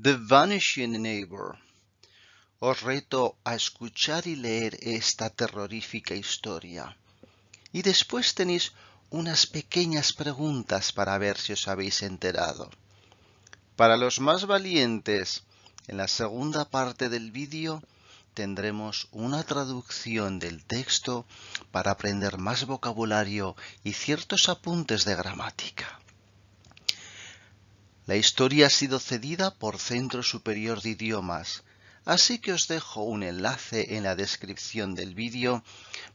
The Vanishing Neighbor. Os reto a escuchar y leer esta terrorífica historia. Y después tenéis unas pequeñas preguntas para ver si os habéis enterado. Para los más valientes, en la segunda parte del vídeo tendremos una traducción del texto para aprender más vocabulario y ciertos apuntes de gramática. La historia ha sido cedida por Centro Superior de Idiomas, así que os dejo un enlace en la descripción del vídeo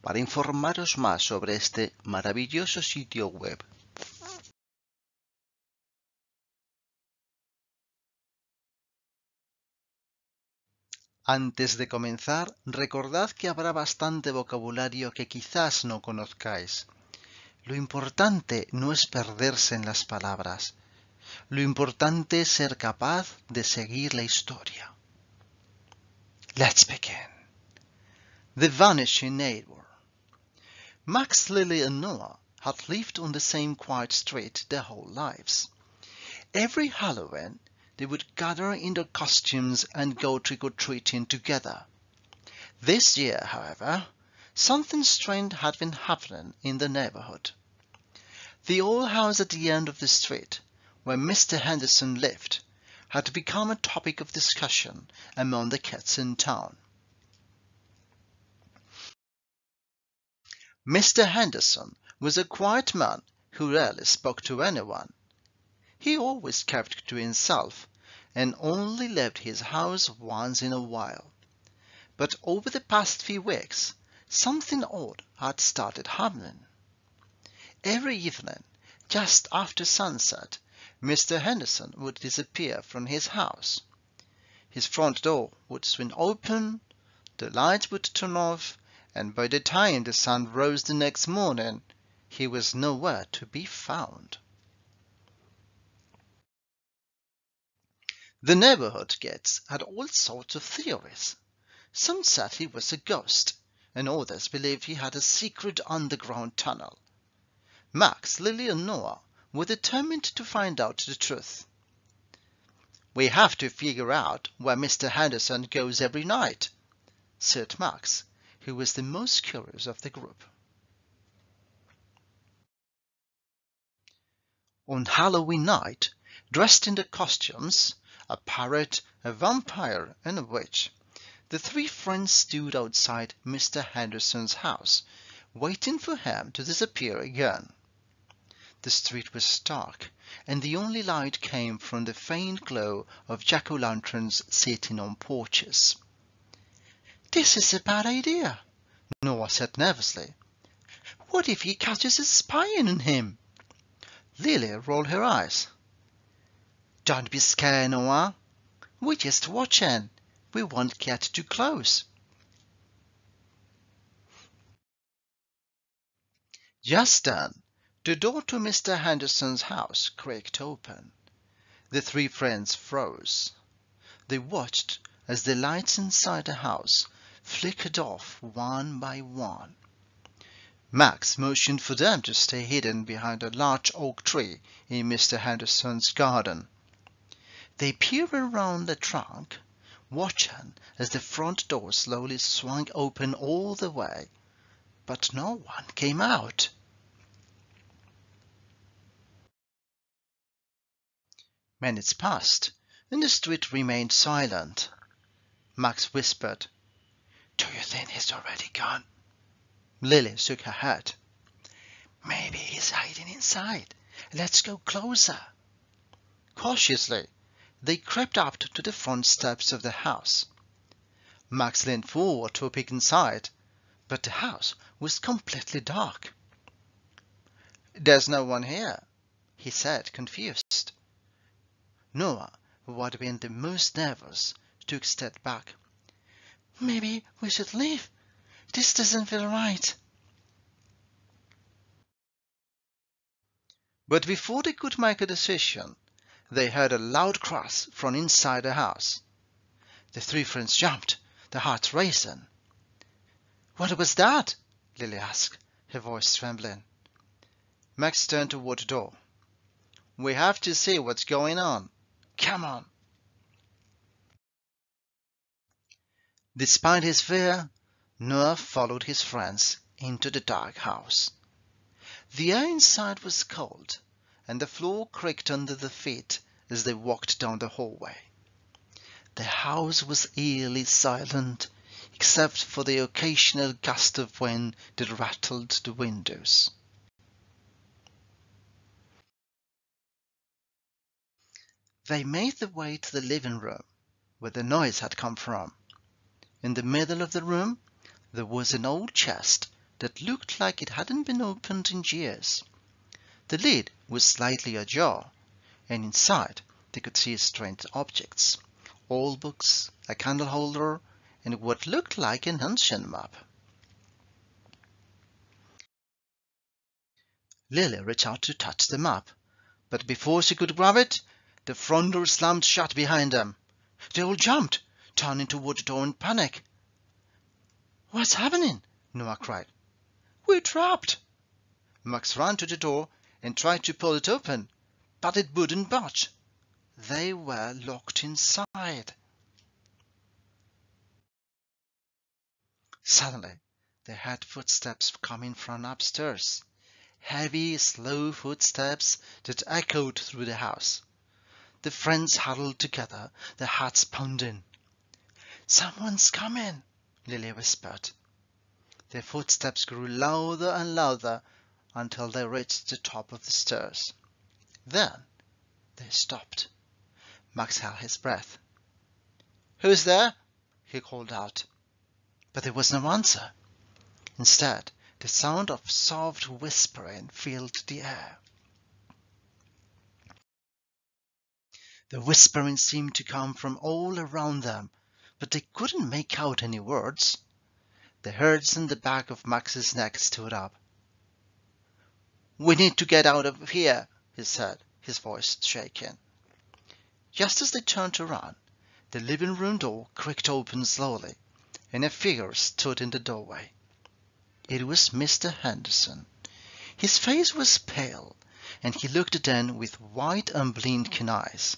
para informaros más sobre este maravilloso sitio web. Antes de comenzar, recordad que habrá bastante vocabulario que quizás no conozcáis. Lo importante no es perderse en las palabras, Lo importante es ser capaz de seguir la historia. Let's begin. The Vanishing Neighbor. Max, Lily, and Noah had lived on the same quiet street their whole lives. Every Halloween, they would gather in their costumes and go trick or treating together. This year, however, something strange had been happening in the neighborhood. The old house at the end of the street where Mr. Henderson lived had become a topic of discussion among the cats in town. Mr. Henderson was a quiet man who rarely spoke to anyone. He always kept to himself and only left his house once in a while. But over the past few weeks, something odd had started happening. Every evening, just after sunset, Mr. Henderson would disappear from his house. His front door would swing open, the lights would turn off, and by the time the sun rose the next morning he was nowhere to be found. The neighborhood kids had all sorts of theories. Some said he was a ghost, and others believed he had a secret underground tunnel. Max, Lily, and Noah were determined to find out the truth. We have to figure out where Mr. Henderson goes every night, said Max, who was the most curious of the group. On Halloween night, dressed in the costumes, a parrot, a vampire, and a witch, the three friends stood outside Mr. Henderson's house, waiting for him to disappear again. The street was dark, and the only light came from the faint glow of jack o' lanterns sitting on porches. "This is a bad idea," Noah said nervously. "What if he catches us spying on him?" Lily rolled her eyes. "Don't be scared, Noah. We're just watching. We won't get too close." Just then the door to Mr. Henderson's house creaked open. The three friends froze. They watched as the lights inside the house flickered off one by one. Max motioned for them to stay hidden behind a large oak tree in Mr. Henderson's garden. They peered around the trunk, watching as the front door slowly swung open all the way, but no one came out. Minutes passed, and the street remained silent. Max whispered, Do you think he's already gone? Lily shook her head. Maybe he's hiding inside. Let's go closer. Cautiously, they crept up to the front steps of the house. Max leaned forward to peek inside, but the house was completely dark. There's no one here, he said, confused. Noah, who had been the most nervous, took a step back. "Maybe we should leave. This doesn't feel right." But before they could make a decision, they heard a loud crash from inside the house. The three friends jumped, their hearts racing. "What was that?" Lily asked, her voice trembling. Max turned toward the door. "We have to see what's going on," Come on! Despite his fear, Noah followed his friends into the dark house. The air inside was cold, and the floor creaked under their feet as they walked down the hallway. The house was eerily silent, except for the occasional gust of wind that rattled the windows. They made their way to the living room, where the noise had come from. In the middle of the room there was an old chest that looked like it hadn't been opened in years. The lid was slightly ajar, and inside they could see strange objects old books, a candle holder, and what looked like an ancient map. Lily reached out to touch the map, but before she could grab it, the front door slammed shut behind them. They all jumped, turning toward the door in panic. What's happening? Noah cried. We're trapped! Max ran to the door and tried to pull it open, but it wouldn't budge. They were locked inside. Suddenly, they heard footsteps coming from upstairs. Heavy, slow footsteps that echoed through the house. The friends huddled together, their hearts pounding. Someone's coming, Lily whispered. Their footsteps grew louder and louder until they reached the top of the stairs. Then they stopped. Max held his breath. Who's there? he called out. But there was no answer. Instead, the sound of soft whispering filled the air. The whispering seemed to come from all around them, but they couldn't make out any words. The hairs in the back of Max's neck stood up. We need to get out of here, he said, his voice shaking. Just as they turned to run, the living room door creaked open slowly, and a figure stood in the doorway. It was Mr. Henderson. His face was pale, and he looked at them with wide, unblinking eyes.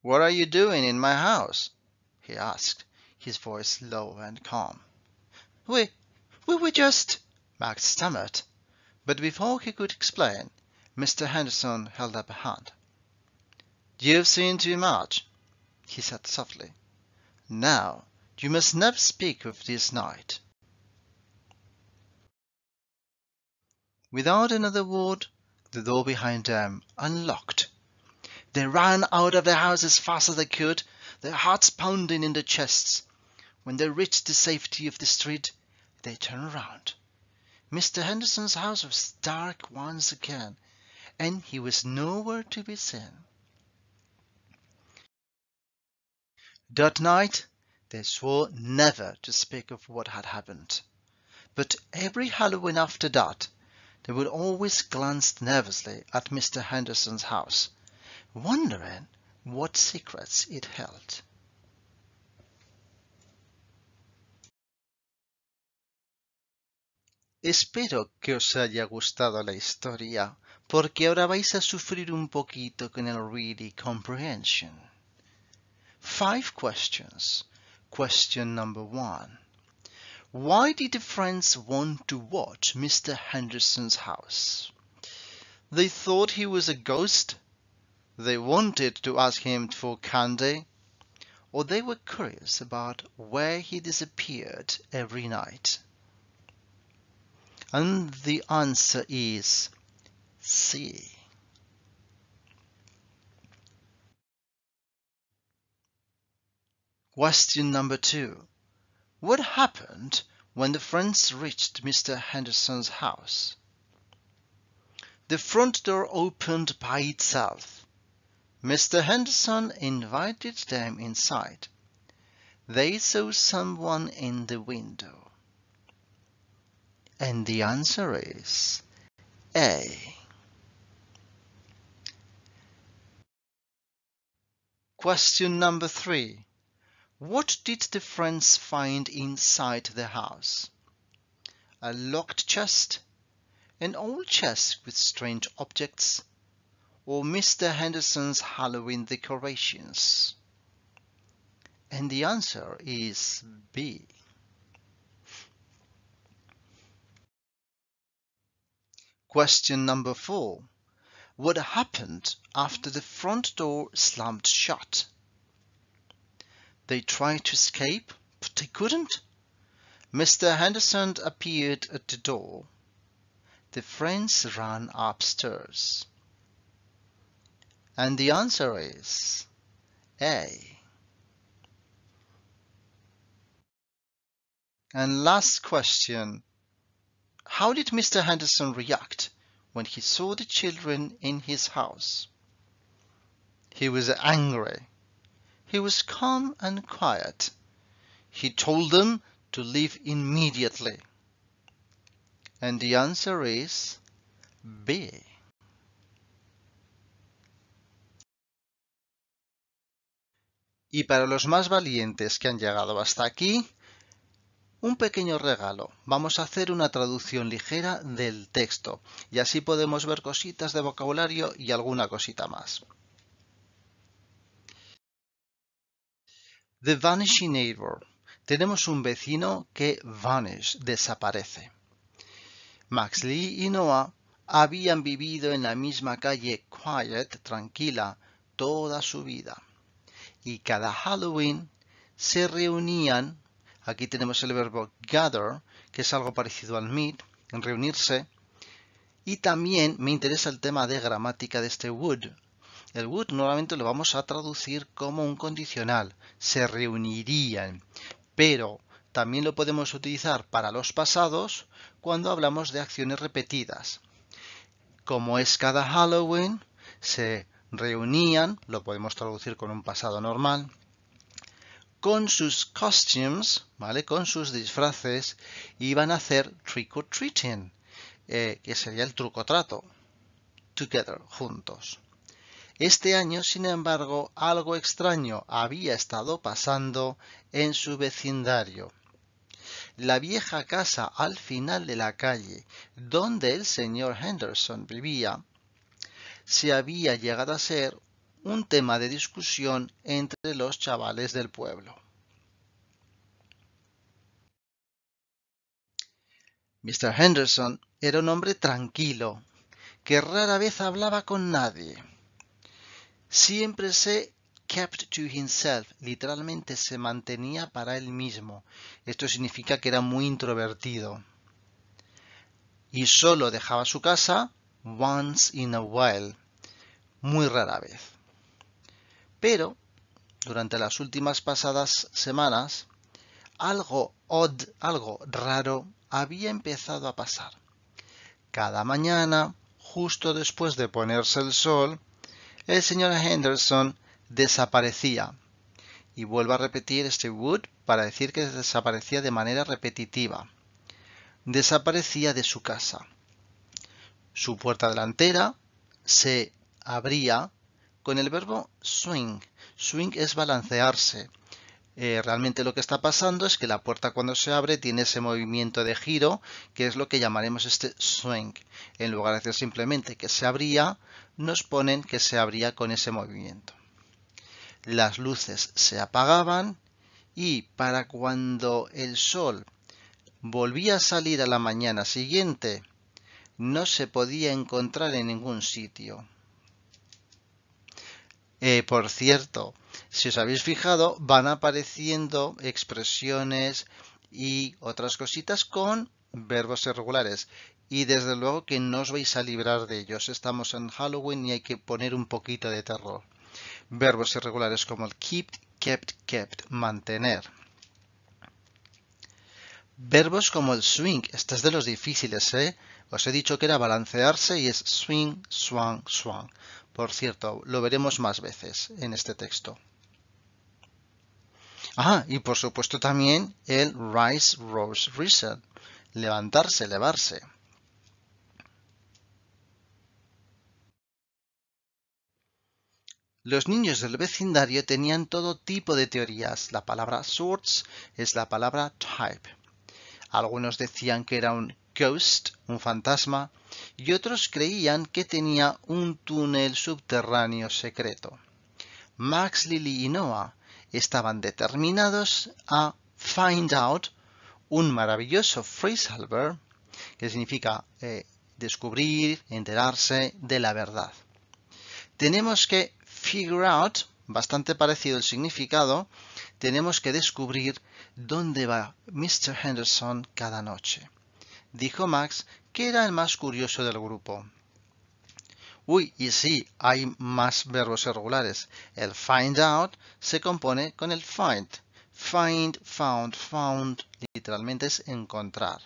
"What are you doing in my house?" he asked, his voice low and calm. "We we were just Max stammered, but before he could explain, Mr. Henderson held up a hand. "You've seen too much," he said softly. "Now you must never speak of this night." Without another word, the door behind them unlocked. They ran out of their house as fast as they could, their hearts pounding in their chests. When they reached the safety of the street, they turned around. Mr. Henderson's house was dark once again, and he was nowhere to be seen. That night, they swore never to speak of what had happened. But every Halloween after that, they would always glance nervously at Mr. Henderson's house, wondering what secrets it held. Espero que os haya gustado la historia, porque ahora vais a sufrir un poquito con el Reading Comprehension. Five questions. Question number one. Why did the friends want to watch Mr. Henderson's house? They thought he was a ghost they wanted to ask him for candy, or they were curious about where he disappeared every night. And the answer is C. Question number two. What happened when the friends reached Mr. Henderson's house? The front door opened by itself. Mr. Henderson invited them inside. They saw someone in the window. And the answer is A. Question number three. What did the friends find inside the house? A locked chest, an old chest with strange objects, or Mr. Henderson's Halloween decorations? And the answer is B. Question number four. What happened after the front door slammed shut? They tried to escape, but they couldn't. Mr. Henderson appeared at the door. The friends ran upstairs. And the answer is A. And last question. How did Mr. Henderson react when he saw the children in his house? He was angry. He was calm and quiet. He told them to leave immediately. And the answer is B. Y para los más valientes que han llegado hasta aquí, un pequeño regalo. Vamos a hacer una traducción ligera del texto y así podemos ver cositas de vocabulario y alguna cosita más. The Vanishing Neighbor. Tenemos un vecino que vanish, desaparece. Max Lee y Noah habían vivido en la misma calle quiet, tranquila, toda su vida y cada Halloween se reunían, aquí tenemos el verbo gather, que es algo parecido al meet, en reunirse, y también me interesa el tema de gramática de este would. El would normalmente lo vamos a traducir como un condicional, se reunirían, pero también lo podemos utilizar para los pasados cuando hablamos de acciones repetidas. Como es cada Halloween, se reunían, lo podemos traducir con un pasado normal, con sus costumes, ¿vale? Con sus disfraces, iban a hacer trick or treating, eh, que sería el truco trato, together, juntos. Este año, sin embargo, algo extraño había estado pasando en su vecindario. La vieja casa al final de la calle, donde el señor Henderson vivía, se había llegado a ser un tema de discusión entre los chavales del pueblo. Mr. Henderson era un hombre tranquilo, que rara vez hablaba con nadie. Siempre se kept to himself, literalmente se mantenía para él mismo. Esto significa que era muy introvertido. Y solo dejaba su casa once in a while, muy rara vez. Pero durante las últimas pasadas semanas, algo odd, algo raro había empezado a pasar. Cada mañana, justo después de ponerse el sol, el señor Henderson desaparecía. Y vuelvo a repetir este would para decir que desaparecía de manera repetitiva. Desaparecía de su casa. Su puerta delantera se abría con el verbo swing. Swing es balancearse. Eh, realmente lo que está pasando es que la puerta cuando se abre tiene ese movimiento de giro, que es lo que llamaremos este swing. En lugar de decir simplemente que se abría, nos ponen que se abría con ese movimiento. Las luces se apagaban y para cuando el sol volvía a salir a la mañana siguiente, no se podía encontrar en ningún sitio. Eh, por cierto, si os habéis fijado, van apareciendo expresiones y otras cositas con verbos irregulares. Y desde luego que no os vais a librar de ellos. Estamos en Halloween y hay que poner un poquito de terror. Verbos irregulares como el keep, kept, kept, mantener. Verbos como el swing, este es de los difíciles, ¿eh? Os he dicho que era balancearse y es swing, swang, swang. Por cierto, lo veremos más veces en este texto. Ah, y por supuesto también el rise, rose, risen. Levantarse, elevarse. Los niños del vecindario tenían todo tipo de teorías. La palabra sorts es la palabra type. Algunos decían que era un ghost, un fantasma, y otros creían que tenía un túnel subterráneo secreto. Max Lily y Noah estaban determinados a find out un maravilloso Freesalver, que significa eh, descubrir, enterarse de la verdad. Tenemos que figure out, bastante parecido el significado, tenemos que descubrir dónde va Mr. Henderson cada noche dijo Max, que era el más curioso del grupo. Uy, y sí, hay más verbos irregulares. El find out se compone con el find. Find, found, found, literalmente es encontrar.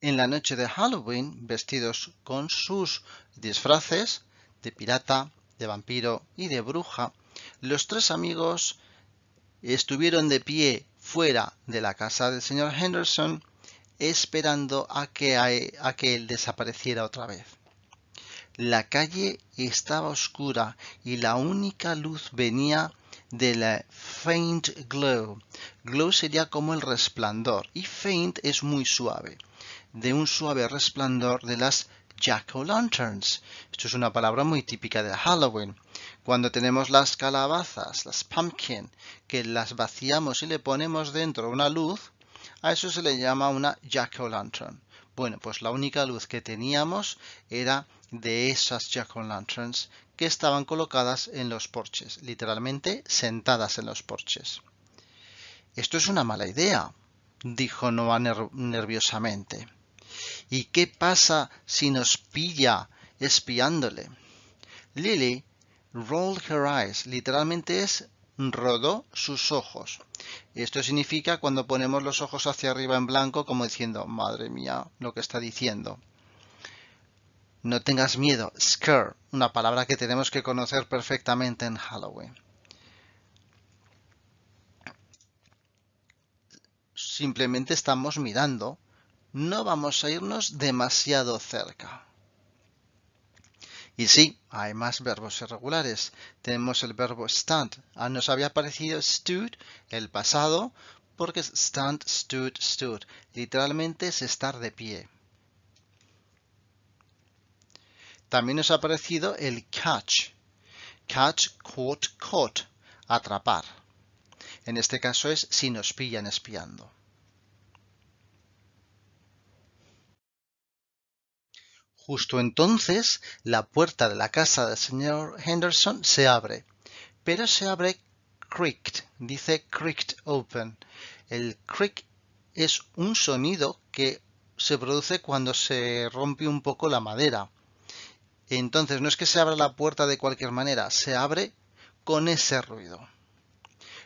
En la noche de Halloween, vestidos con sus disfraces de pirata, de vampiro y de bruja, los tres amigos estuvieron de pie fuera de la casa del señor Henderson esperando a que, él desapareciera otra vez. La calle estaba oscura y la única luz venía de la faint glow. Glow sería como el resplandor y faint es muy suave, de un suave resplandor de las jack-o'-lanterns. Esto es una palabra muy típica de Halloween. Cuando tenemos las calabazas, las pumpkin, que las vaciamos y le ponemos dentro una luz, a eso se le llama una jack-o'-lantern. Bueno, pues la única luz que teníamos era de esas jack-o'-lanterns que estaban colocadas en los porches, literalmente sentadas en los porches. Esto es una mala idea, dijo Noah nerviosamente. ¿Y qué pasa si nos pilla espiándole? Lily rolled her eyes, literalmente es rodó sus ojos. Esto significa cuando ponemos los ojos hacia arriba en blanco como diciendo, madre mía, lo que está diciendo. No tengas miedo, scare, una palabra que tenemos que conocer perfectamente en Halloween. Simplemente estamos mirando, no vamos a irnos demasiado cerca. Y sí, hay más verbos irregulares. Tenemos el verbo stand. Ah, nos había parecido stood, el pasado, porque stand, stood, stood. Literalmente es estar de pie. También nos ha aparecido el catch. Catch, caught, caught. Atrapar. En este caso es si nos pillan espiando. Justo entonces, la puerta de la casa del señor Henderson se abre, pero se abre creaked, dice creaked open. El creak es un sonido que se produce cuando se rompe un poco la madera. Entonces no es que se abra la puerta de cualquier manera, se abre con ese ruido.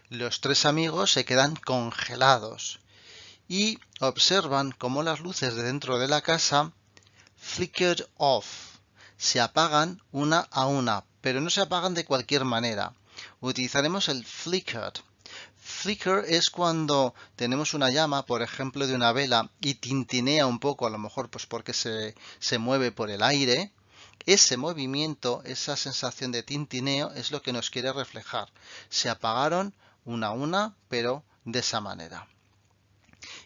Los tres amigos se quedan congelados y observan cómo las luces de dentro de la casa flickered off. Se apagan una a una, pero no se apagan de cualquier manera. Utilizaremos el flickered. Flicker es cuando tenemos una llama, por ejemplo, de una vela y tintinea un poco, a lo mejor pues porque se, se mueve por el aire, ese movimiento, esa sensación de tintineo es lo que nos quiere reflejar. Se apagaron una a una, pero de esa manera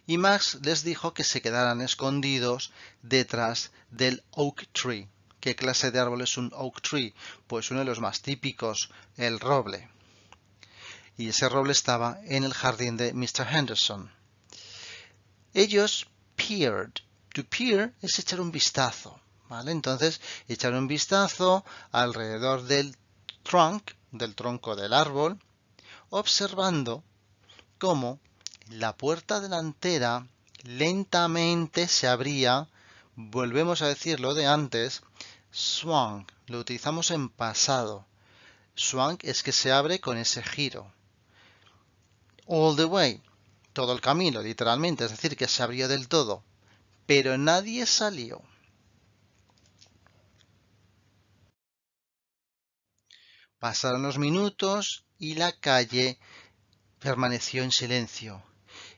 y Max les dijo que se quedaran escondidos detrás del oak tree. ¿Qué clase de árbol es un oak tree? Pues uno de los más típicos, el roble. Y ese roble estaba en el jardín de Mr. Henderson. Ellos peered. To peer es echar un vistazo. ¿vale? Entonces, echar un vistazo alrededor del trunk, del tronco del árbol, observando cómo la puerta delantera lentamente se abría, volvemos a decirlo de antes, swung, lo utilizamos en pasado. Swung es que se abre con ese giro. All the way, todo el camino, literalmente, es decir, que se abrió del todo. Pero nadie salió. Pasaron los minutos y la calle permaneció en silencio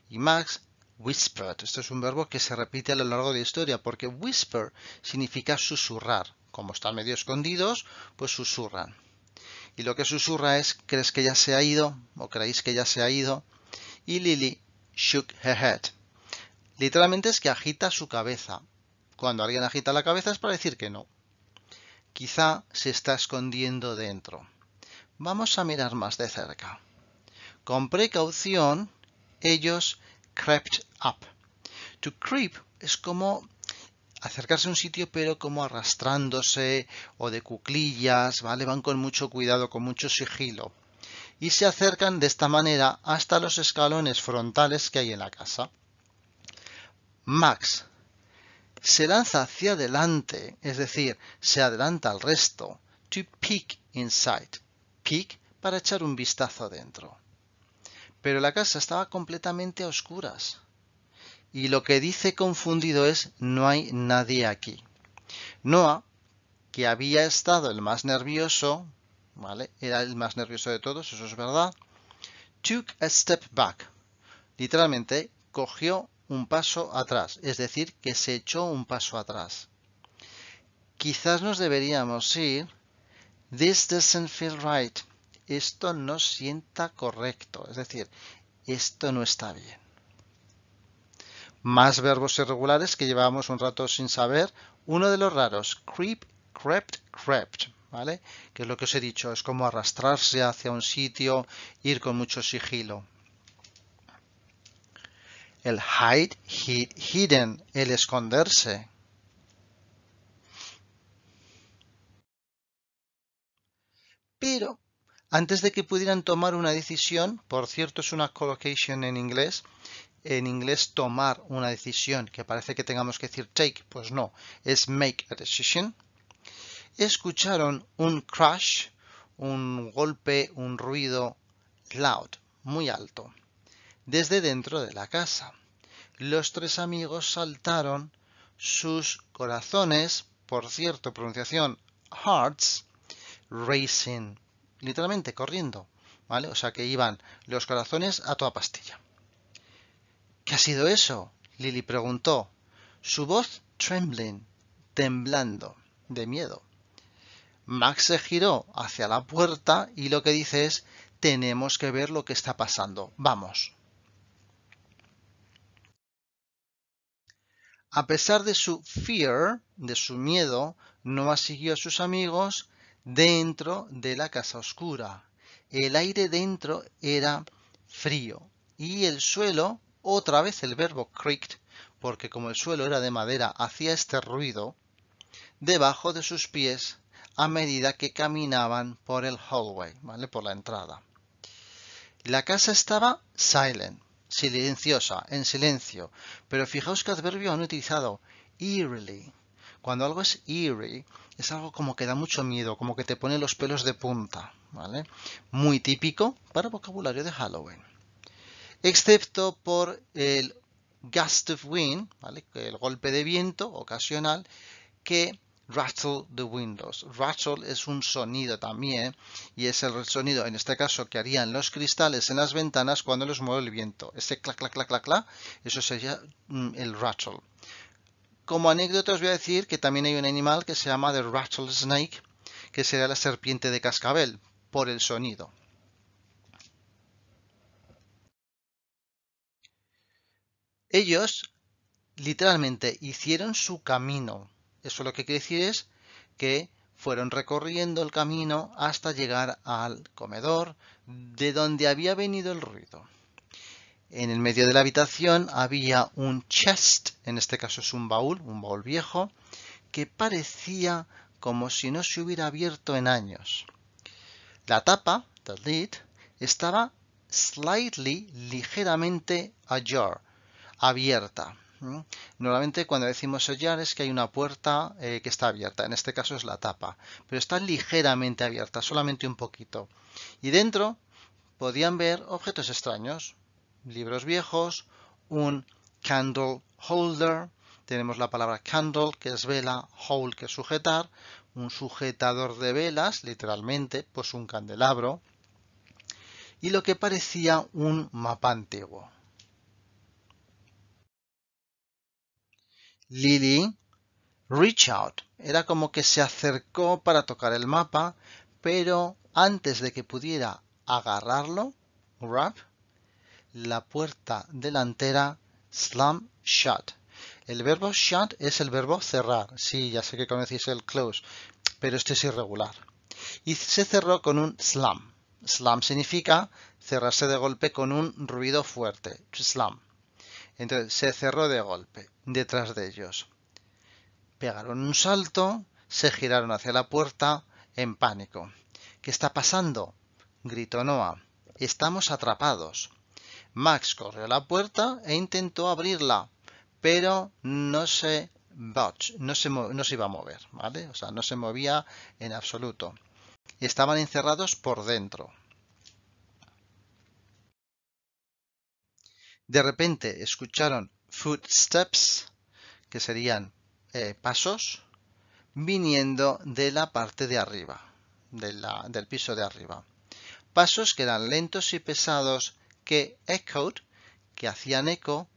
y Max whispered. Esto es un verbo que se repite a lo largo de la historia porque whisper significa susurrar. Como están medio escondidos, pues susurran. Y lo que susurra es, ¿crees que ya se ha ido? ¿O creéis que ya se ha ido? Y Lily shook her head. Literalmente es que agita su cabeza. Cuando alguien agita la cabeza es para decir que no. Quizá se está escondiendo dentro. Vamos a mirar más de cerca. Con precaución, ellos crept up. To creep es como acercarse a un sitio pero como arrastrándose o de cuclillas, ¿vale? Van con mucho cuidado, con mucho sigilo. Y se acercan de esta manera hasta los escalones frontales que hay en la casa. Max se lanza hacia adelante, es decir, se adelanta al resto. To peek inside. Peek para echar un vistazo adentro pero la casa estaba completamente a oscuras. Y lo que dice confundido es no hay nadie aquí. Noah, que había estado el más nervioso, ¿vale? Era el más nervioso de todos, eso es verdad. Took a step back. Literalmente cogió un paso atrás, es decir, que se echó un paso atrás. Quizás nos deberíamos ir. This doesn't feel right esto no sienta correcto, es decir, esto no está bien. Más verbos irregulares que llevamos un rato sin saber. Uno de los raros, creep, crept, crept, ¿vale? Que es lo que os he dicho, es como arrastrarse hacia un sitio, ir con mucho sigilo. El hide, hid, hidden, el esconderse, pero antes de que pudieran tomar una decisión, por cierto es una collocation en inglés, en inglés tomar una decisión, que parece que tengamos que decir take, pues no, es make a decision, escucharon un crash, un golpe, un ruido loud, muy alto, desde dentro de la casa. Los tres amigos saltaron sus corazones, por cierto, pronunciación hearts, racing literalmente corriendo, ¿vale? O sea que iban los corazones a toda pastilla. ¿Qué ha sido eso? Lily preguntó, su voz trembling, temblando, de miedo. Max se giró hacia la puerta y lo que dice es, tenemos que ver lo que está pasando, vamos. A pesar de su fear, de su miedo, ha siguió a sus amigos dentro de la casa oscura. El aire dentro era frío y el suelo, otra vez el verbo creaked, porque como el suelo era de madera, hacía este ruido, debajo de sus pies a medida que caminaban por el hallway, ¿vale? Por la entrada. La casa estaba silent, silenciosa, en silencio, pero fijaos que adverbio han utilizado eerily. Cuando algo es eerie, es algo como que da mucho miedo, como que te pone los pelos de punta, ¿vale? Muy típico para vocabulario de Halloween. Excepto por el gust of wind, ¿vale? El golpe de viento ocasional que rattle the windows. Rattle es un sonido también y es el sonido en este caso que harían los cristales en las ventanas cuando los mueve el viento. Ese clac clac clac clac clac, eso sería mm, el rattle. Como anécdota os voy a decir que también hay un animal que se llama the rattlesnake, que será la serpiente de cascabel, por el sonido. Ellos literalmente hicieron su camino. Eso lo que quiere decir es que fueron recorriendo el camino hasta llegar al comedor de donde había venido el ruido. En el medio de la habitación había un chest, en este caso es un baúl, un baúl viejo, que parecía como si no se hubiera abierto en años. La tapa, the lid, estaba slightly, ligeramente ajar, abierta. ¿Mm? Normalmente cuando decimos ajar es que hay una puerta eh, que está abierta, en este caso es la tapa, pero está ligeramente abierta, solamente un poquito. Y dentro podían ver objetos extraños, libros viejos, un candle holder, tenemos la palabra candle, que es vela, hold, que es sujetar, un sujetador de velas, literalmente, pues un candelabro, y lo que parecía un mapa antiguo. Lily, reach out, era como que se acercó para tocar el mapa, pero antes de que pudiera agarrarlo, grab, la puerta delantera slam shut. El verbo shut es el verbo cerrar. Sí, ya sé que conocéis el close, pero este es irregular. Y se cerró con un slam. Slam significa cerrarse de golpe con un ruido fuerte. Slam. Entonces, se cerró de golpe, detrás de ellos. Pegaron un salto, se giraron hacia la puerta, en pánico. ¿Qué está pasando? gritó Noah. Estamos atrapados. Max corrió a la puerta e intentó abrirla, pero no se, no se iba a mover, ¿vale? O sea, no se movía en absoluto. Estaban encerrados por dentro. De repente escucharon footsteps, que serían eh, pasos, viniendo de la parte de arriba, del piso de arriba. Pasos que eran lentos y pesados que echoed, que hacían eco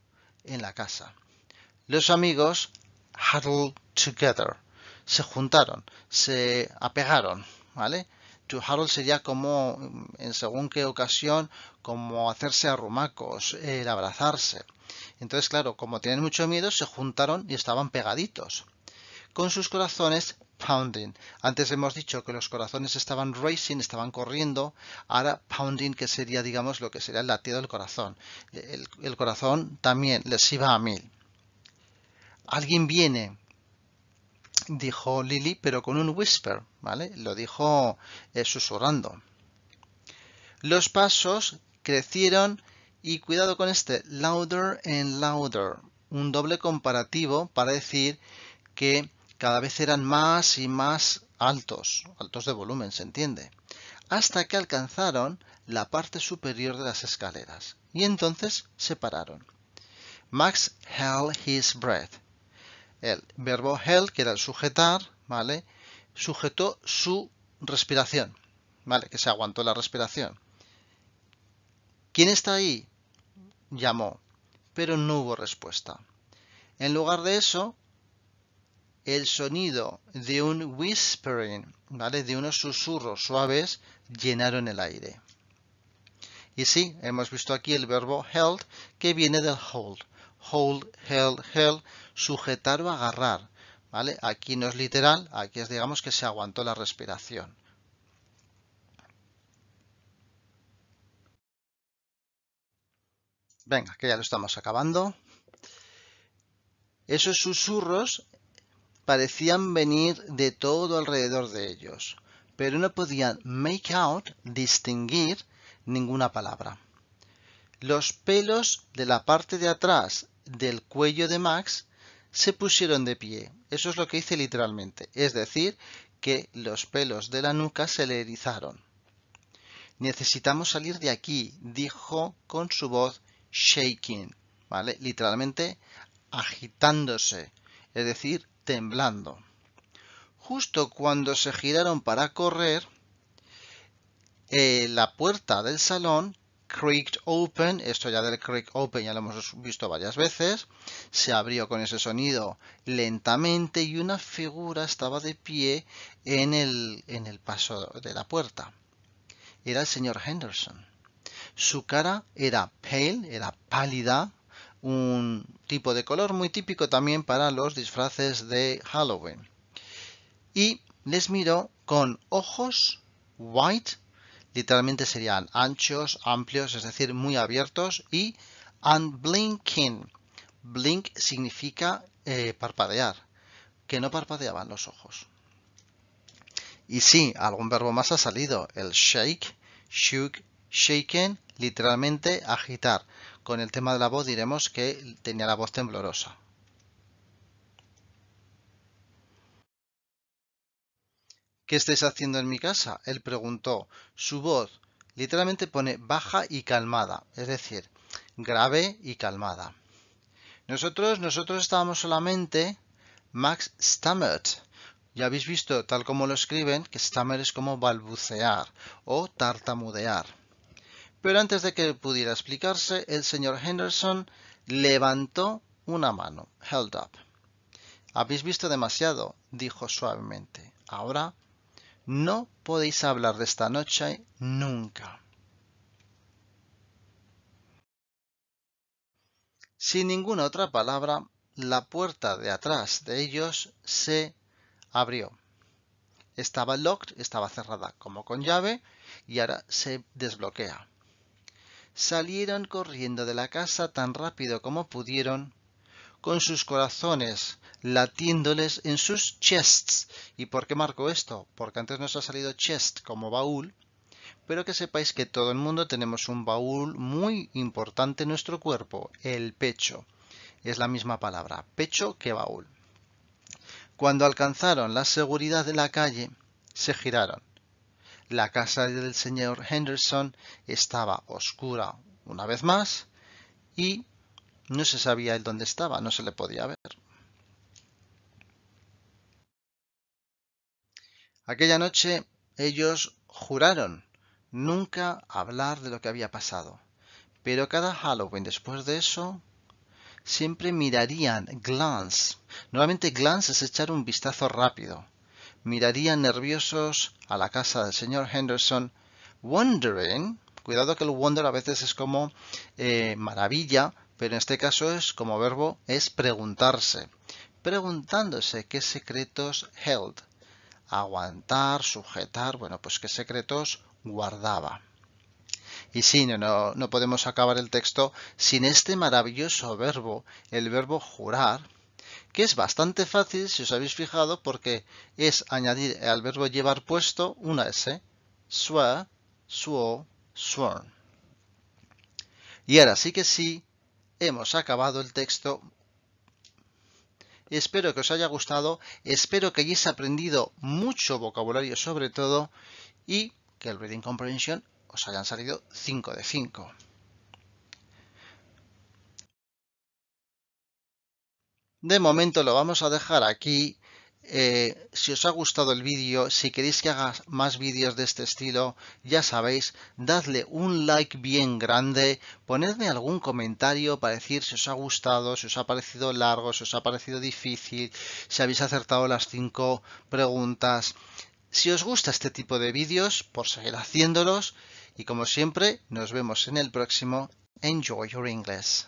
en la casa. Los amigos huddled together, se juntaron, se apegaron, ¿vale? To huddle sería como, en según qué ocasión, como hacerse arrumacos, el abrazarse. Entonces, claro, como tienen mucho miedo, se juntaron y estaban pegaditos, con sus corazones pounding. Antes hemos dicho que los corazones estaban racing, estaban corriendo, ahora pounding que sería, digamos, lo que sería el latido del corazón. El, corazón también les iba a mil. Alguien viene, dijo Lily, pero con un whisper, ¿vale? Lo dijo eh, susurrando. Los pasos crecieron y cuidado con este, louder and louder, un doble comparativo para decir que cada vez eran más y más altos, altos de volumen, se entiende, hasta que alcanzaron la parte superior de las escaleras, y entonces se pararon. Max held his breath. El verbo held, que era el sujetar, ¿vale? Sujetó su respiración, ¿vale? Que se aguantó la respiración. ¿Quién está ahí? Llamó, pero no hubo respuesta. En lugar de eso, el sonido de un whispering, ¿vale? De unos susurros suaves llenaron el aire. Y sí, hemos visto aquí el verbo held que viene del hold. Hold, held, held, sujetar o agarrar. ¿Vale? Aquí no es literal, aquí es digamos que se aguantó la respiración. Venga, que ya lo estamos acabando. Esos susurros parecían venir de todo alrededor de ellos, pero no podían make out, distinguir, ninguna palabra. Los pelos de la parte de atrás del cuello de Max se pusieron de pie. Eso es lo que hice literalmente. Es decir, que los pelos de la nuca se le erizaron. Necesitamos salir de aquí, dijo con su voz shaking, ¿vale? Literalmente agitándose, es decir, temblando. Justo cuando se giraron para correr, eh, la puerta del salón creaked open, esto ya del creak open ya lo hemos visto varias veces, se abrió con ese sonido lentamente y una figura estaba de pie en el, en el paso de la puerta. Era el señor Henderson. Su cara era pale, era pálida, un tipo de color muy típico también para los disfraces de Halloween. Y les miro con ojos white, literalmente serían anchos, amplios, es decir, muy abiertos, y unblinking. Blink significa eh, parpadear, que no parpadeaban los ojos. Y sí, algún verbo más ha salido, el shake, shook, shaken, literalmente agitar con el tema de la voz diremos que tenía la voz temblorosa. ¿Qué estáis haciendo en mi casa? Él preguntó. Su voz literalmente pone baja y calmada, es decir, grave y calmada. Nosotros, nosotros estábamos solamente Max stammered. Ya habéis visto, tal como lo escriben, que stammer es como balbucear o tartamudear. Pero antes de que pudiera explicarse, el señor Henderson levantó una mano. Held up. Habéis visto demasiado, dijo suavemente. Ahora no podéis hablar de esta noche nunca. Sin ninguna otra palabra, la puerta de atrás de ellos se abrió. Estaba locked, estaba cerrada como con llave y ahora se desbloquea salieron corriendo de la casa tan rápido como pudieron, con sus corazones latiéndoles en sus chests. ¿Y por qué marco esto? Porque antes nos ha salido chest como baúl, pero que sepáis que todo el mundo tenemos un baúl muy importante en nuestro cuerpo, el pecho. Es la misma palabra, pecho que baúl. Cuando alcanzaron la seguridad de la calle, se giraron la casa del señor Henderson estaba oscura una vez más y no se sabía él dónde estaba, no se le podía ver. Aquella noche ellos juraron nunca hablar de lo que había pasado, pero cada Halloween después de eso siempre mirarían glance. Nuevamente glance es echar un vistazo rápido mirarían nerviosos a la casa del señor Henderson, wondering, cuidado que el wonder a veces es como eh, maravilla, pero en este caso es como verbo es preguntarse, preguntándose qué secretos held, aguantar, sujetar, bueno, pues qué secretos guardaba. Y sí, no, no podemos acabar el texto sin este maravilloso verbo, el verbo jurar, que es bastante fácil si os habéis fijado porque es añadir al verbo llevar puesto una S, sua, suo, sworn. Y ahora sí que sí, hemos acabado el texto. Espero que os haya gustado, espero que hayáis aprendido mucho vocabulario sobre todo y que el Reading Comprehension os hayan salido 5 de 5. De momento lo vamos a dejar aquí. Eh, si os ha gustado el vídeo, si queréis que haga más vídeos de este estilo, ya sabéis, dadle un like bien grande, ponedme algún comentario para decir si os ha gustado, si os ha parecido largo, si os ha parecido difícil, si habéis acertado las 5 preguntas. Si os gusta este tipo de vídeos, por seguir haciéndolos, y como siempre, nos vemos en el próximo Enjoy Your English.